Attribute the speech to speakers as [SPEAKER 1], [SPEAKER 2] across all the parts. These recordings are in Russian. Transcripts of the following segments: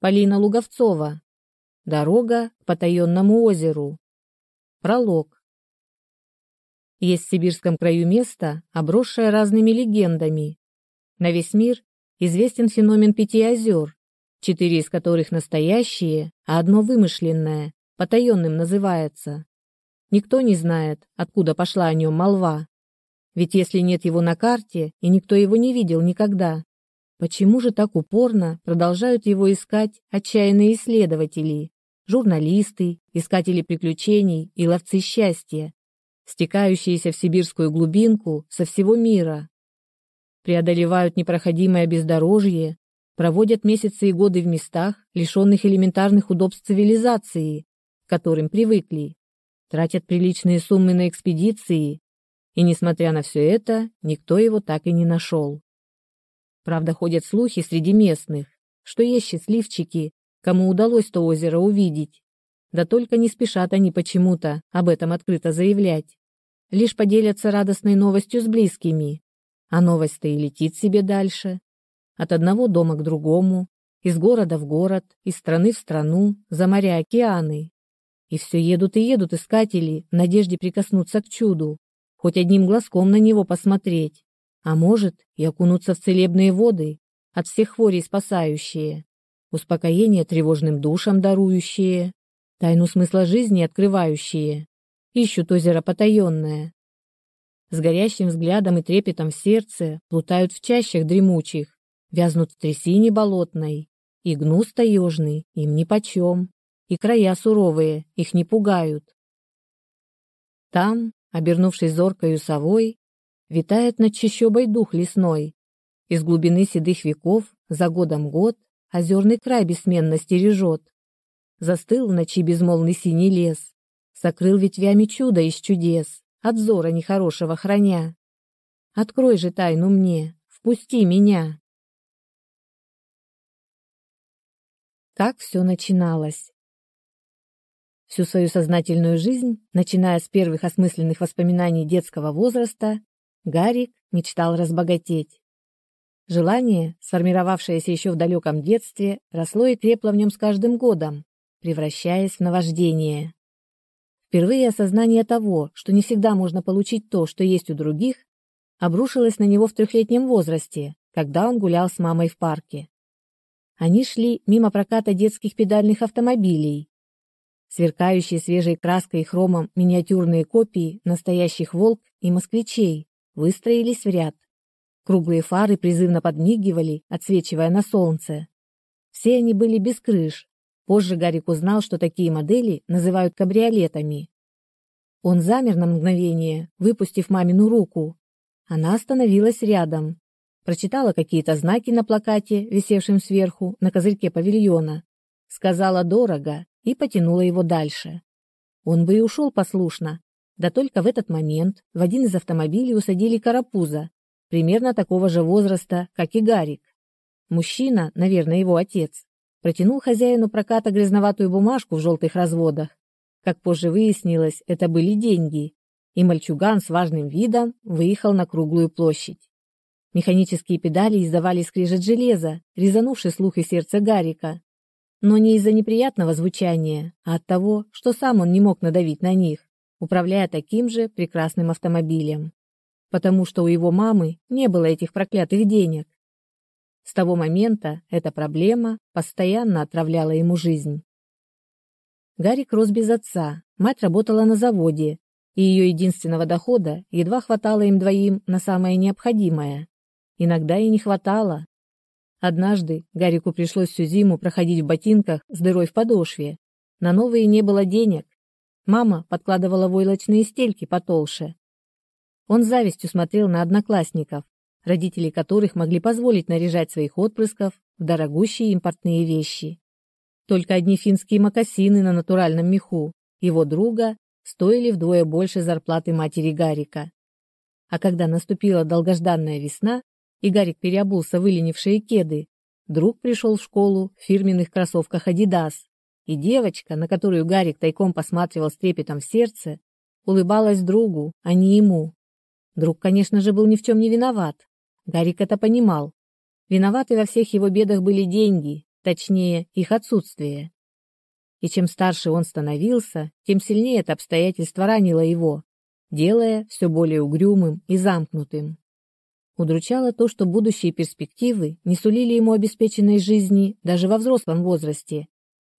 [SPEAKER 1] Полина Луговцова. Дорога к потаенному озеру. Пролог. Есть в сибирском краю место, обросшее разными легендами. На весь мир известен феномен пяти озер, четыре из которых настоящие, а одно вымышленное, потаенным называется. Никто не знает, откуда пошла о нем молва. Ведь если нет его на карте, и никто его не видел никогда, Почему же так упорно продолжают его искать отчаянные исследователи, журналисты, искатели приключений и ловцы счастья, стекающиеся в сибирскую глубинку со всего мира? Преодолевают непроходимое бездорожье, проводят месяцы и годы в местах, лишенных элементарных удобств цивилизации, к которым привыкли, тратят приличные суммы на экспедиции, и, несмотря на все это, никто его так и не нашел. Правда, ходят слухи среди местных, что есть счастливчики, кому удалось то озеро увидеть. Да только не спешат они почему-то об этом открыто заявлять. Лишь поделятся радостной новостью с близкими. А новость-то и летит себе дальше. От одного дома к другому, из города в город, из страны в страну, за моря океаны. И все едут и едут искатели в надежде прикоснуться к чуду, хоть одним глазком на него посмотреть. А может, и окунуться в целебные воды, от всех хворей спасающие, успокоение тревожным душам дарующие, тайну смысла жизни открывающие, ищут озеро потаенное. С горящим взглядом и трепетом в сердце плутают в чащах дремучих, вязнут в трясине болотной, и гнус таежный им нипочем, и края суровые их не пугают. Там, обернувшись зоркою совой, витает над чащобой дух лесной. Из глубины седых веков за годом год озерный край бессменно стережет. Застыл в ночи безмолвный синий лес, сокрыл ветвями чудо из чудес, от взора нехорошего храня. Открой же тайну мне, впусти меня. Как все начиналось. Всю свою сознательную жизнь, начиная с первых осмысленных воспоминаний детского возраста, Гарик мечтал разбогатеть. Желание, сформировавшееся еще в далеком детстве, росло и крепло в нем с каждым годом, превращаясь в наваждение. Впервые осознание того, что не всегда можно получить то, что есть у других, обрушилось на него в трехлетнем возрасте, когда он гулял с мамой в парке. Они шли мимо проката детских педальных автомобилей. Сверкающие свежей краской и хромом миниатюрные копии настоящих «Волк» и «Москвичей», выстроились в ряд. Круглые фары призывно подмигивали, отсвечивая на солнце. Все они были без крыш. Позже Гарик узнал, что такие модели называют кабриолетами. Он замер на мгновение, выпустив мамину руку. Она остановилась рядом. Прочитала какие-то знаки на плакате, висевшем сверху, на козырьке павильона. Сказала «дорого» и потянула его дальше. Он бы и ушел послушно, да только в этот момент в один из автомобилей усадили Карапуза, примерно такого же возраста, как и Гарик. Мужчина, наверное, его отец, протянул хозяину проката грязноватую бумажку в желтых разводах. Как позже выяснилось, это были деньги, и мальчуган с важным видом выехал на круглую площадь. Механические педали издавали скрежет железа, резанувший слух и сердце Гарика. Но не из-за неприятного звучания, а от того, что сам он не мог надавить на них управляя таким же прекрасным автомобилем. Потому что у его мамы не было этих проклятых денег. С того момента эта проблема постоянно отравляла ему жизнь. Гарик рос без отца, мать работала на заводе, и ее единственного дохода едва хватало им двоим на самое необходимое. Иногда и не хватало. Однажды Гарику пришлось всю зиму проходить в ботинках с дырой в подошве. На новые не было денег, Мама подкладывала войлочные стельки потолще. Он завистью смотрел на одноклассников, родители которых могли позволить наряжать своих отпрысков в дорогущие импортные вещи. Только одни финские мокасины на натуральном меху его друга стоили вдвое больше зарплаты матери Гарика. А когда наступила долгожданная весна, и Гарик переобулся в выленившие кеды, друг пришел в школу в фирменных кроссовках «Адидас», и девочка, на которую Гарик тайком посматривал с трепетом в сердце, улыбалась другу, а не ему. Друг, конечно же, был ни в чем не виноват. Гарик это понимал. Виноваты во всех его бедах были деньги, точнее, их отсутствие. И чем старше он становился, тем сильнее это обстоятельство ранило его, делая все более угрюмым и замкнутым. Удручало то, что будущие перспективы не сулили ему обеспеченной жизни даже во взрослом возрасте,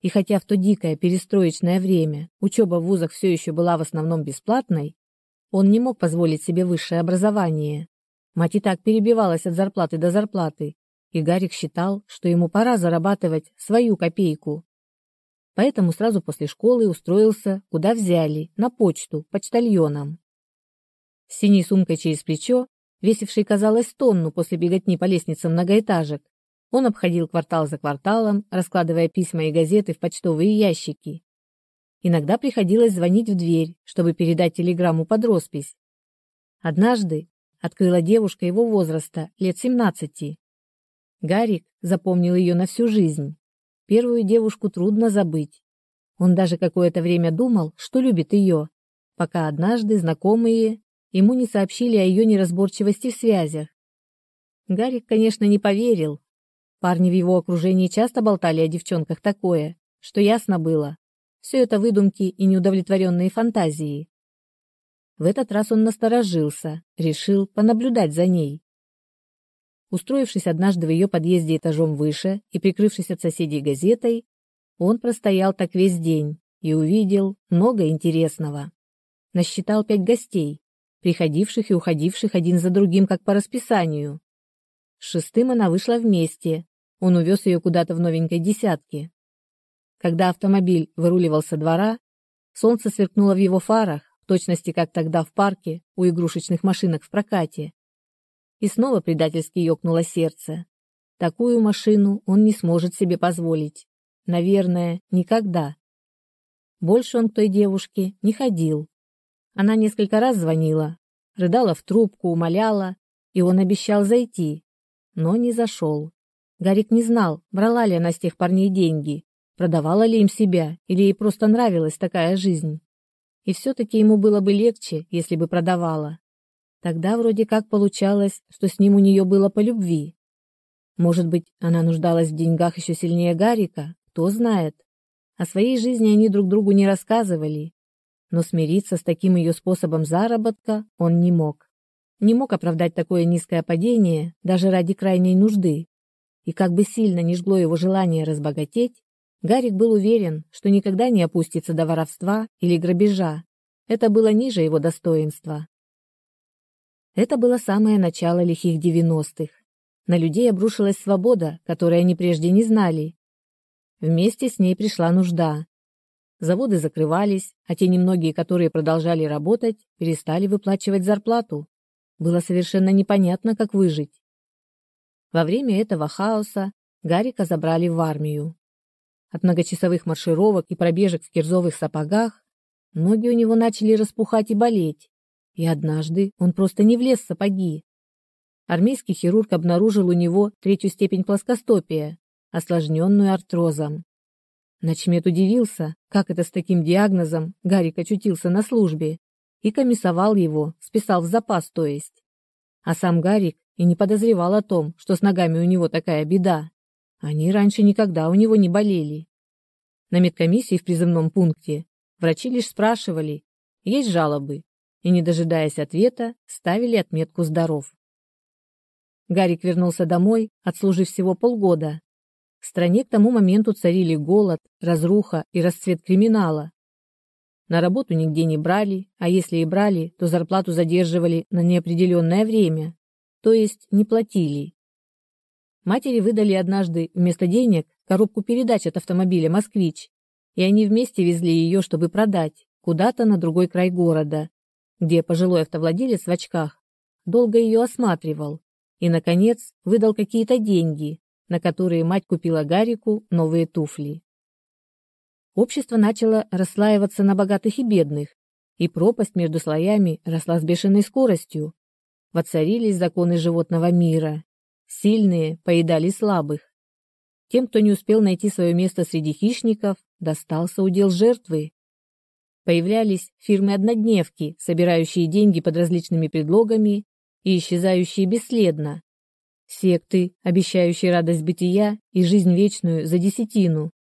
[SPEAKER 1] и хотя в то дикое перестроечное время учеба в вузах все еще была в основном бесплатной, он не мог позволить себе высшее образование. Мать и так перебивалась от зарплаты до зарплаты, и Гарик считал, что ему пора зарабатывать свою копейку. Поэтому сразу после школы устроился, куда взяли, на почту, почтальоном. С синей сумкой через плечо, весившей, казалось, тонну после беготни по лестницам многоэтажек, он обходил квартал за кварталом, раскладывая письма и газеты в почтовые ящики. Иногда приходилось звонить в дверь, чтобы передать телеграмму под роспись. Однажды открыла девушка его возраста, лет 17. Гарик запомнил ее на всю жизнь. Первую девушку трудно забыть. Он даже какое-то время думал, что любит ее, пока однажды знакомые ему не сообщили о ее неразборчивости в связях. Гарик, конечно, не поверил, Парни в его окружении часто болтали о девчонках такое, что ясно было. Все это выдумки и неудовлетворенные фантазии. В этот раз он насторожился, решил понаблюдать за ней. Устроившись однажды в ее подъезде этажом выше и прикрывшись от соседей газетой, он простоял так весь день и увидел много интересного. Насчитал пять гостей, приходивших и уходивших один за другим, как по расписанию. С шестым она вышла вместе, он увез ее куда-то в новенькой десятке. Когда автомобиль выруливал со двора, солнце сверкнуло в его фарах, в точности как тогда в парке у игрушечных машинок в прокате. И снова предательски ёкнуло сердце. Такую машину он не сможет себе позволить. Наверное, никогда. Больше он к той девушке не ходил. Она несколько раз звонила, рыдала в трубку, умоляла, и он обещал зайти, но не зашел. Гарик не знал, брала ли она с тех парней деньги, продавала ли им себя или ей просто нравилась такая жизнь. И все-таки ему было бы легче, если бы продавала. Тогда вроде как получалось, что с ним у нее было по любви. Может быть, она нуждалась в деньгах еще сильнее Гарика, кто знает. О своей жизни они друг другу не рассказывали, но смириться с таким ее способом заработка он не мог. Не мог оправдать такое низкое падение даже ради крайней нужды. И как бы сильно ни жгло его желание разбогатеть, Гарик был уверен, что никогда не опустится до воровства или грабежа. Это было ниже его достоинства. Это было самое начало лихих девяностых. На людей обрушилась свобода, которой они прежде не знали. Вместе с ней пришла нужда. Заводы закрывались, а те немногие, которые продолжали работать, перестали выплачивать зарплату. Было совершенно непонятно, как выжить. Во время этого хаоса Гарика забрали в армию. От многочасовых маршировок и пробежек в кирзовых сапогах ноги у него начали распухать и болеть, и однажды он просто не влез в сапоги. Армейский хирург обнаружил у него третью степень плоскостопия, осложненную артрозом. Начмет удивился, как это с таким диагнозом Гарик очутился на службе, и комиссовал его, списал в запас, то есть. А сам Гарик и не подозревал о том, что с ногами у него такая беда. Они раньше никогда у него не болели. На медкомиссии в призывном пункте врачи лишь спрашивали, есть жалобы, и, не дожидаясь ответа, ставили отметку «здоров». Гарик вернулся домой, отслужив всего полгода. В стране к тому моменту царили голод, разруха и расцвет криминала. На работу нигде не брали, а если и брали, то зарплату задерживали на неопределенное время то есть не платили. Матери выдали однажды вместо денег коробку передач от автомобиля «Москвич», и они вместе везли ее, чтобы продать, куда-то на другой край города, где пожилой автовладелец в очках долго ее осматривал и, наконец, выдал какие-то деньги, на которые мать купила Гарику новые туфли. Общество начало расслаиваться на богатых и бедных, и пропасть между слоями росла с бешеной скоростью, воцарились законы животного мира. Сильные поедали слабых. Тем, кто не успел найти свое место среди хищников, достался удел жертвы. Появлялись фирмы-однодневки, собирающие деньги под различными предлогами и исчезающие бесследно. Секты, обещающие радость бытия и жизнь вечную за десятину.